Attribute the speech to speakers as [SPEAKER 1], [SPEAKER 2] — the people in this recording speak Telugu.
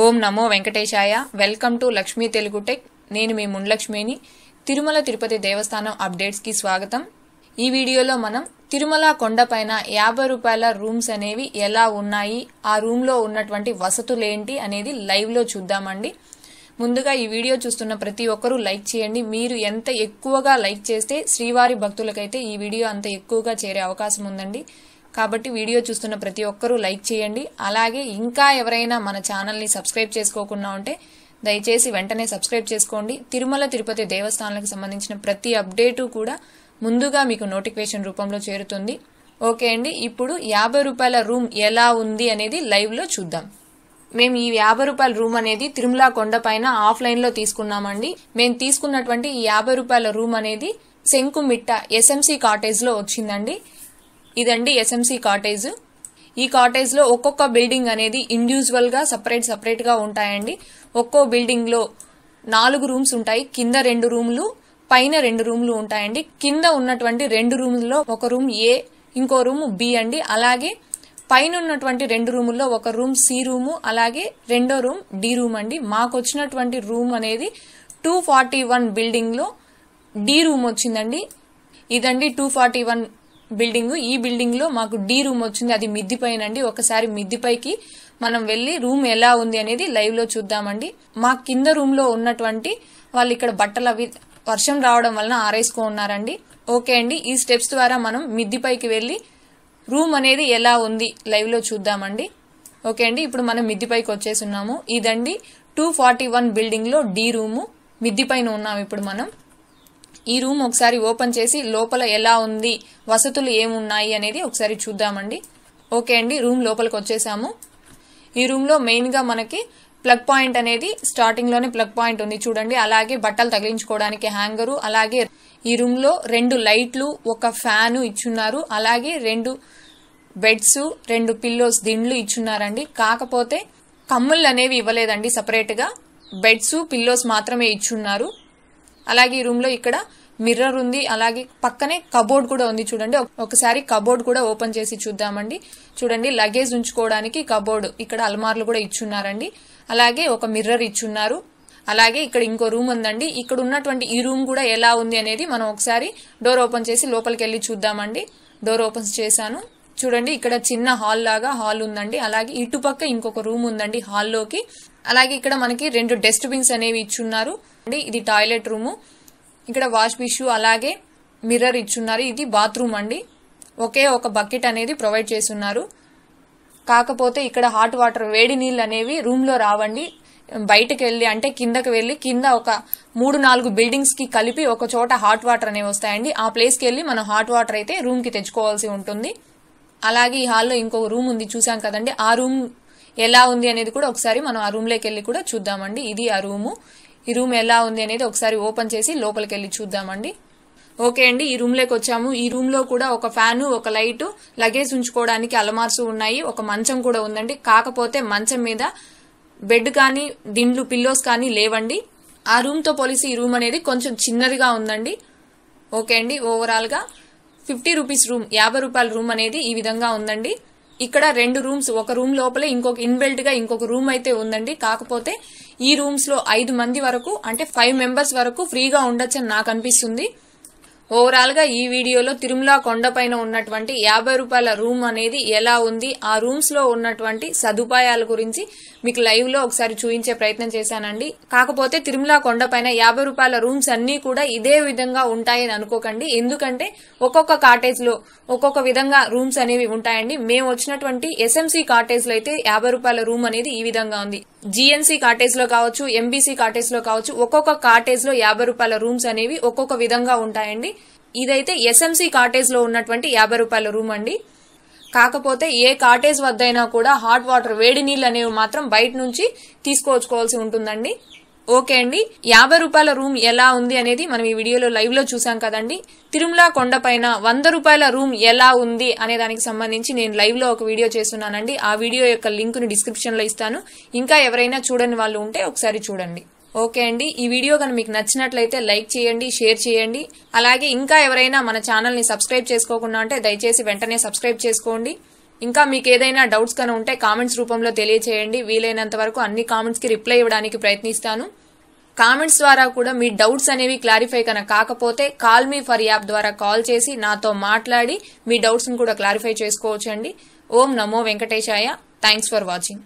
[SPEAKER 1] ఓం నమో వెంకటేశాయ welcome to Lakshmi Telugu tech నేను మీ మున్లక్ష్మిని తిరుమల తిరుపతి దేవస్థానం అప్డేట్స్కి స్వాగతం ఈ వీడియోలో మనం తిరుమల కొండపైన యాభై రూపాయల రూమ్స్ అనేవి ఎలా ఉన్నాయి ఆ రూమ్లో ఉన్నటువంటి వసతులేంటి అనేది లైవ్లో చూద్దామండి ముందుగా ఈ వీడియో చూస్తున్న ప్రతి ఒక్కరూ లైక్ చేయండి మీరు ఎంత ఎక్కువగా లైక్ చేస్తే శ్రీవారి భక్తులకైతే ఈ వీడియో అంత ఎక్కువగా చేరే అవకాశం ఉందండి కాబట్టి వీడియో చూస్తున్న ప్రతి ఒక్కరూ లైక్ చేయండి అలాగే ఇంకా ఎవరైనా మన ఛానల్ని సబ్స్క్రైబ్ చేసుకోకుండా ఉంటే దయచేసి వెంటనే సబ్స్క్రైబ్ చేసుకోండి తిరుమల తిరుపతి దేవస్థానాలకు సంబంధించిన ప్రతి అప్డేటు కూడా ముందుగా మీకు నోటిఫికేషన్ రూపంలో చేరుతుంది ఓకే అండి ఇప్పుడు యాభై రూపాయల రూమ్ ఎలా ఉంది అనేది లైవ్లో చూద్దాం మేము ఈ యాభై రూపాయల రూమ్ అనేది తిరుమల కొండపైన ఆఫ్లైన్లో తీసుకున్నామండి మేము తీసుకున్నటువంటి ఈ యాభై రూపాయల రూమ్ అనేది శంకుమిట్ట ఎస్ఎంసీ కాటేజ్లో వచ్చిందండి ఇదండి ఎస్ఎంసీ కాటేజ్ ఈ కాటేజ్ లో ఒక్కొక్క బిల్డింగ్ అనేది ఇండివిజువల్ గా సపరేట్ సపరేట్ గా ఉంటాయండి ఒక్కో బిల్డింగ్ లో నాలుగు రూమ్స్ ఉంటాయి కింద రెండు రూమ్లు పైన రెండు రూమ్లు ఉంటాయండి కింద ఉన్నటువంటి రెండు రూమ్లలో ఒక రూమ్ ఏ ఇంకో రూమ్ బి అండి అలాగే పైన ఉన్నటువంటి రెండు రూముల్లో ఒక రూమ్ సి రూము అలాగే రెండో రూమ్ డి రూమ్ అండి మాకు వచ్చినటువంటి రూమ్ అనేది టూ ఫార్టీ వన్ బిల్డింగ్లో డి రూమ్ వచ్చిందండి ఇదండి టూ ఫార్టీ వన్ బిల్డింగ్ ఈ బిల్డింగ్ లో మాకు డి రూమ్ వచ్చింది అది మిద్ది ఒకసారి మిద్ది పైకి మనం వెళ్ళి రూమ్ ఎలా ఉంది అనేది లైవ్ లో చూద్దామండి మా కింద రూమ్ లో ఉన్నటువంటి వాళ్ళు ఇక్కడ బట్టలు అవి వర్షం రావడం వలన ఆరేసుకో ఉన్నారండి ఓకే అండి ఈ స్టెప్స్ ద్వారా మనం మిద్ది పైకి వెళ్ళి రూమ్ అనేది ఎలా ఉంది లైవ్ లో చూద్దామండి ఓకే అండి ఇప్పుడు మనం మిద్ది పైకి వచ్చేసి ఉన్నాము ఇదండి టూ ఫార్టీ వన్ బిల్డింగ్ లో డి రూము మిద్ది ఉన్నాము ఉన్నాం ఇప్పుడు మనం ఈ రూమ్ ఒకసారి ఓపెన్ చేసి లోపల ఎలా ఉంది వసతులు ఏమున్నాయి అనేది ఒకసారి చూద్దామండి ఓకే అండి రూమ్ లోపలికి వచ్చేసాము ఈ రూమ్లో మెయిన్గా మనకి ప్లగ్ పాయింట్ అనేది స్టార్టింగ్లోనే ప్లగ్ పాయింట్ ఉంది చూడండి అలాగే బట్టలు తగిలించుకోవడానికి హ్యాంగరు అలాగే ఈ రూమ్లో రెండు లైట్లు ఒక ఫ్యాను ఇచ్చున్నారు అలాగే రెండు బెడ్స్ రెండు పిల్లోస్ దిండ్లు ఇచ్చున్నారండి కాకపోతే కమ్ముళ్ళు అనేవి ఇవ్వలేదండి సపరేట్గా బెడ్స్ పిల్లోస్ మాత్రమే ఇచ్చున్నారు అలాగే ఈ రూమ్ లో ఇక్కడ మిర్రర్ ఉంది అలాగే పక్కనే కబోర్డ్ కూడా ఉంది చూడండి ఒకసారి కబోర్డ్ కూడా ఓపెన్ చేసి చూద్దామండి చూడండి లగేజ్ ఉంచుకోవడానికి కబోర్డ్ ఇక్కడ అల్మార్లు కూడా ఇచ్చున్నారండి అలాగే ఒక మిర్రర్ ఇచ్చున్నారు అలాగే ఇక్కడ ఇంకో రూమ్ ఉందండి ఇక్కడ ఉన్నటువంటి ఈ రూమ్ కూడా ఎలా ఉంది అనేది మనం ఒకసారి డోర్ ఓపెన్ చేసి లోపలికి వెళ్ళి చూద్దామండి డోర్ ఓపెన్ చేశాను చూడండి ఇక్కడ చిన్న హాల్ లాగా హాల్ ఉందండి అలాగే ఇటుపక్క ఇంకొక రూమ్ ఉందండి హాల్లోకి అలాగే ఇక్కడ మనకి రెండు డస్ట్ బిన్స్ అనేవి ఇచ్చున్నారు అండి ఇది టాయిలెట్ రూము ఇక్కడ వాష్ బిష్యూ అలాగే మిర్రర్ ఇచ్చున్నారు ఇది బాత్రూమ్ అండి ఒకే ఒక బకెట్ అనేది ప్రొవైడ్ చేస్తున్నారు కాకపోతే ఇక్కడ హాట్ వాటర్ వేడి నీళ్ళు అనేవి రూమ్లో రావండి బయటకు వెళ్ళి అంటే కిందకి వెళ్ళి కింద ఒక మూడు నాలుగు బిల్డింగ్స్ కి కలిపి ఒక చోట హాట్ వాటర్ అనేవి వస్తాయండి ఆ ప్లేస్కి వెళ్ళి మనం హాట్ వాటర్ అయితే రూమ్ కి తెచ్చుకోవాల్సి ఉంటుంది అలాగే ఈ హాల్లో ఇంకొక రూమ్ ఉంది చూసాం కదండి ఆ రూమ్ ఎలా ఉంది అనేది కూడా ఒకసారి మనం ఆ రూమ్లోకి వెళ్ళి కూడా చూద్దామండి ఇది ఆ రూము ఈ రూమ్ ఎలా ఉంది అనేది ఒకసారి ఓపెన్ చేసి లోపలికి వెళ్ళి చూద్దామండి ఓకే అండి ఈ రూమ్ లోకి వచ్చాము ఈ రూమ్ లో కూడా ఒక ఫ్యాను ఒక లైట్ లగేజ్ ఉంచుకోవడానికి అలమార్సు ఉన్నాయి ఒక మంచం కూడా ఉందండి కాకపోతే మంచం మీద బెడ్ కానీ దిండ్లు పిల్లోస్ కానీ లేవండి ఆ రూమ్ తో పోలిసి ఈ రూమ్ అనేది కొంచెం చిన్నదిగా ఉందండి ఓకే అండి ఓవరాల్ గా ఫిఫ్టీ రూపీస్ రూమ్ యాభై రూపాయల రూమ్ అనేది ఈ విధంగా ఉందండి ఇక్కడ రెండు రూమ్స్ ఒక రూమ్ లోపలే ఇంకొక ఇన్బిల్ట్ గా ఇంకొక రూమ్ అయితే ఉందండి కాకపోతే ఈ రూమ్స్ లో ఐదు మంది వరకు అంటే ఫైవ్ మెంబర్స్ వరకు ఫ్రీగా ఉండొచ్చని నాకు అనిపిస్తుంది ఓవరాల్ గా ఈ వీడియోలో తిరుమల కొండపైన ఉన్నటువంటి యాభై రూపాయల రూమ్ అనేది ఎలా ఉంది ఆ రూమ్స్ లో ఉన్నటువంటి సదుపాయాల గురించి మీకు లైవ్ లో ఒకసారి చూపించే ప్రయత్నం చేశానండి కాకపోతే తిరుమల కొండపైన యాభై రూపాయల రూమ్స్ అన్ని కూడా ఇదే విధంగా ఉంటాయని అనుకోకండి ఎందుకంటే ఒక్కొక్క కాటేజ్ లో ఒక్కొక్క విధంగా రూమ్స్ అనేవి ఉంటాయండి మేము వచ్చినటువంటి ఎస్ఎంసీ కాటేజ్ లో అయితే యాభై రూపాయల రూమ్ అనేది ఈ విధంగా ఉంది జీఎన్సీ కాటేజ్ లో కావచ్చు ఎంబీసీ కాటేజ్ లో కావచ్చు ఒక్కొక్క కాటేజ్ లో యాభై రూపాయల రూమ్స్ అనేవి ఒక్కొక్క విధంగా ఉంటాయండి ఇదైతే ఎస్ఎంసీ కాటేజ్ లో ఉన్నటువంటి యాభై రూపాయల రూమ్ అండి కాకపోతే ఏ కాటేజ్ వద్దైనా కూడా హాట్ వాటర్ వేడి నీళ్ళు అనేవి మాత్రం బయట నుంచి తీసుకొచ్చుకోవాల్సి ఉంటుందండి ఓకే అండి యాభై రూపాయల రూమ్ ఎలా ఉంది అనేది మనం ఈ వీడియోలో లైవ్ లో చూసాం కదండి తిరుమల కొండపైన వంద రూపాయల రూమ్ ఎలా ఉంది అనే దానికి సంబంధించి నేను లైవ్ లో ఒక వీడియో చేస్తున్నానండి ఆ వీడియో యొక్క లింక్ ను డిస్క్రిప్షన్ లో ఇస్తాను ఇంకా ఎవరైనా చూడని వాళ్ళు ఉంటే ఒకసారి చూడండి ఓకే అండి ఈ వీడియో కనుక మీకు నచ్చినట్లయితే లైక్ చేయండి షేర్ చేయండి అలాగే ఇంకా ఎవరైనా మన ఛానల్ని సబ్స్క్రైబ్ చేసుకోకుండా అంటే దయచేసి వెంటనే సబ్స్క్రైబ్ చేసుకోండి ఇంకా మీకు ఏదైనా డౌట్స్ కనుక ఉంటే కామెంట్స్ రూపంలో తెలియచేయండి వీలైనంత వరకు అన్ని కామెంట్స్కి రిప్లై ఇవ్వడానికి ప్రయత్నిస్తాను కామెంట్స్ ద్వారా కూడా మీ డౌట్స్ అనేవి క్లారిఫై కనుక కాకపోతే కాల్ మీ ఫర్ యాప్ ద్వారా కాల్ చేసి నాతో మాట్లాడి మీ డౌట్స్ని కూడా క్లారిఫై చేసుకోవచ్చండి ఓం నమో వెంకటేశాయ థ్యాంక్స్ ఫర్ వాచింగ్